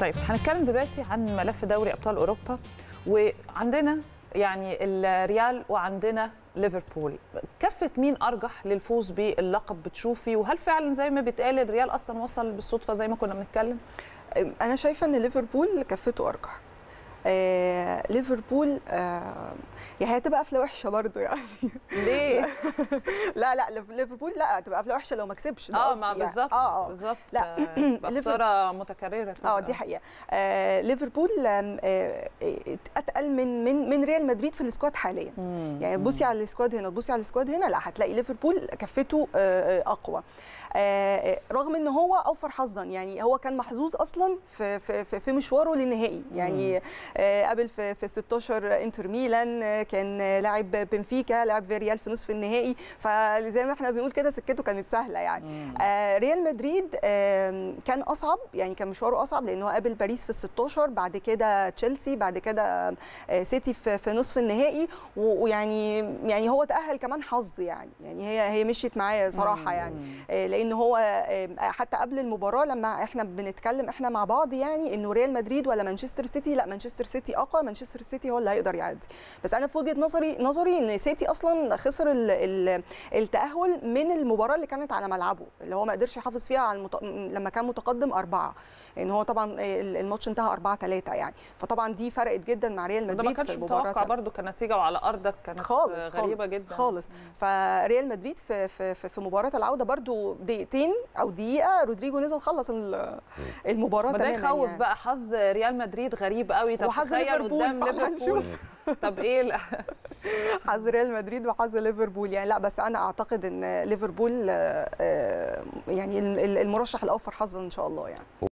طيب هنتكلم دلوقتي عن ملف دوري ابطال اوروبا وعندنا يعني الريال وعندنا ليفربول كفه مين ارجح للفوز باللقب بتشوفي وهل فعلا زي ما بيتقال الريال اصلا وصل بالصدفه زي ما كنا بنتكلم انا شايفه ان ليفربول كفته ارجح آه، ليفربول آه يعني هتبقى قفله وحشه برضه يعني ليه؟ لا لا ليفربول لا هتبقى قفله وحشه لو ما كسبش اه ما يعني. بالظبط اه اه بالظبط لا خساره آه، متكرره اه دي حقيقه آه، ليفربول اتقل من من من ريال مدريد في السكواد حاليا مم. يعني بصي على السكواد هنا بصي على السكواد هنا لا هتلاقي ليفربول كفته اقوى رغم ان هو اوفر حظا يعني هو كان محظوظ اصلا في في في مشواره للنهائي يعني آه، قابل في في 16 انتر ميلان آه، كان لاعب بنفيكا لاعب في ريال في نصف النهائي فزي ما احنا بنقول كده سكته كانت سهله يعني آه، ريال مدريد كان اصعب يعني كان مشواره اصعب لان هو قابل باريس في ال 16 بعد كده تشيلسي بعد كده سيتي في نصف النهائي ويعني يعني هو تاهل كمان حظ يعني يعني هي هي مشيت معايا صراحه يعني لان هو حتى قبل المباراه لما احنا بنتكلم احنا مع بعض يعني انه ريال مدريد ولا مانشستر سيتي لا مانشستر سيتي اقوى مانشستر سيتي هو اللي هيقدر يعدي بس انا في وجهه نظري نظري ان سيتي اصلا خسر التاهل من المباراه اللي كانت على ملعبه اللي هو ما قدرش يحافظ فيها على المت... لما كان متقدم اربعه لان هو طبعا آه، الماتش انتهى 4 3 يعني فطبعا دي فرقت جدا مع ريال مدريد في ما كانش متوقع برده كنتيجه وعلى ارضك كانت خالص غريبه خالص جدا خالص فريال مدريد في في في مباراه العوده برده دقيقتين او دقيقه رودريجو نزل خلص المباراه تماما ده يخوف يعني. بقى حظ ريال مدريد غريب قوي طب وحظ قدام ليفربول طب ايه حظ ريال مدريد وحظ ليفربول يعني لا بس انا اعتقد ان ليفربول آه، آه، يعني المرشح الاوفر حظا ان شاء الله يعني